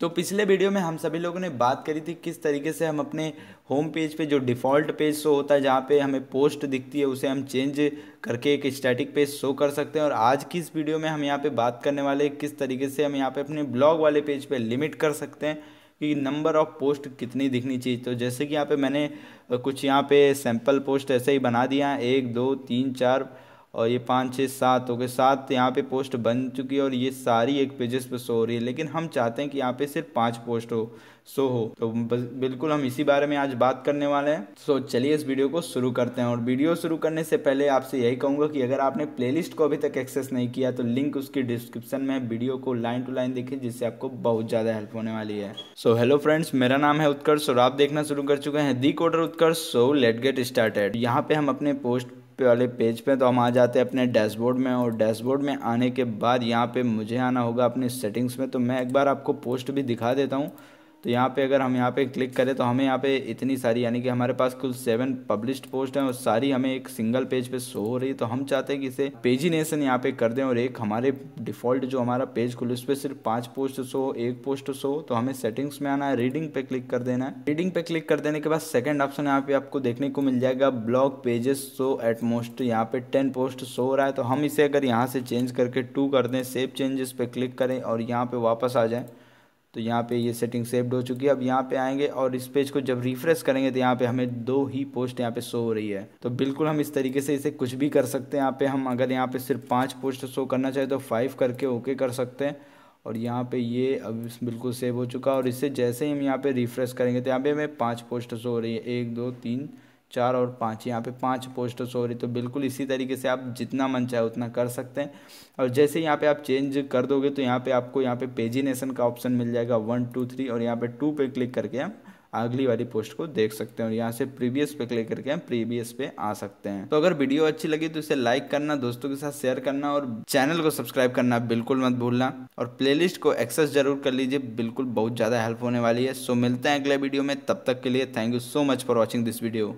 तो पिछले वीडियो में हम सभी लोगों ने बात करी थी किस तरीके से हम अपने होम पेज पे जो डिफ़ॉल्ट पेज शो होता है जहाँ पे हमें पोस्ट दिखती है उसे हम चेंज करके एक स्टैटिक पेज शो कर सकते हैं और आज की इस वीडियो में हम यहाँ पे बात करने वाले किस तरीके से हम यहाँ पे अपने ब्लॉग वाले पेज पे लिमिट कर सकते हैं कि नंबर ऑफ़ पोस्ट कितनी दिखनी चाहिए तो जैसे कि यहाँ पर मैंने कुछ यहाँ पर सैम्पल पोस्ट ऐसे ही बना दिया एक दो तीन चार और ये पाँच छः सात हो गए सात तो यहाँ पे पोस्ट बन चुकी है और ये सारी एक पेजेस पे शो हो रही है लेकिन हम चाहते हैं कि यहाँ पे सिर्फ पाँच पोस्ट हो सो हो तो बिल्कुल हम इसी बारे में आज बात करने वाले हैं सो चलिए इस वीडियो को शुरू करते हैं और वीडियो शुरू करने से पहले आपसे यही कहूँगा कि अगर आपने प्ले को अभी तक एक्सेस नहीं किया तो लिंक उसकी डिस्क्रिप्शन में वीडियो को लाइन टू लाइन देखिए जिससे आपको बहुत ज़्यादा हेल्प होने वाली है सो हेलो फ्रेंड्स मेरा नाम है उत्कर्ष और आप देखना शुरू कर चुके हैं the coder Utkarsh so let get started यहाँ पे हम अपने पोस्ट वाले पेज पे तो हम आ जाते हैं अपने डैशबोर्ड में और डैशबोर्ड में आने के बाद यहाँ पे मुझे आना होगा अपने सेटिंग्स में तो मैं एक बार आपको पोस्ट भी दिखा देता हूँ तो यहाँ पे अगर हम यहाँ पे क्लिक करें तो हमें यहाँ पे इतनी सारी यानी कि हमारे पास कुल सेवन पब्लिश्ड पोस्ट हैं और सारी हमें एक सिंगल पेज पे शो हो रही है तो हम चाहते हैं कि इसे पेजिनेशन यहाँ पे कर दें और एक हमारे डिफ़ॉल्ट जो हमारा पेज खुल उस पर सिर्फ पांच पोस्ट शो एक पोस्ट शो तो हमें सेटिंग्स में आना है रीडिंग पे क्लिक कर देना है रीडिंग पे क्लिक कर देने के बाद सेकेंड ऑप्शन यहाँ पे आपको देखने को मिल जाएगा blog pages show at most यहाँ पे टेन पोस्ट शो हो रहा है तो हम इसे अगर यहाँ से चेंज करके टू कर दें सेव चेंजेस पे क्लिक करें और यहाँ पे वापस आ जाए तो यहाँ पे ये सेटिंग सेव्ड हो चुकी है अब यहाँ पे आएंगे और इस पेज को जब रिफ्रेश करेंगे तो यहाँ पे हमें दो ही पोस्ट यहाँ पे शो हो रही है तो बिल्कुल हम इस तरीके से इसे कुछ भी कर सकते हैं यहाँ पे हम अगर यहाँ पे सिर्फ पाँच पोस्ट शो करना चाहे तो फाइव करके ओके कर सकते हैं और यहाँ पे ये अब बिल्कुल सेव हो चुका और इससे जैसे ही हम यहाँ पे रिफ्रेश करेंगे तो यहाँ पे हमें पाँच पोस्ट शो हो रही है एक दो तीन चार और पाँच यहाँ पे पांच पोस्टर्स हो रही तो बिल्कुल इसी तरीके से आप जितना मन चाहे उतना कर सकते हैं और जैसे यहाँ पे आप चेंज कर दोगे तो यहाँ पे आपको यहाँ पे पेजिनेशन का ऑप्शन मिल जाएगा वन टू थ्री और यहाँ पे टू पे क्लिक करके हम अगली वाली पोस्ट को देख सकते हैं और यहाँ से प्रीवियस पे क्लिक करके हम प्रीवियस पे आ सकते हैं तो अगर वीडियो अच्छी लगी तो इसे लाइक करना दोस्तों के साथ शेयर करना और चैनल को सब्सक्राइब करना बिल्कुल मत भूलना और प्लेलिस्ट को एक्सेस जरूर कर लीजिए बिल्कुल बहुत ज़्यादा हेल्प होने वाली है सो मिलते हैं अगले वीडियो में तब तक के लिए thank you so much for watching this video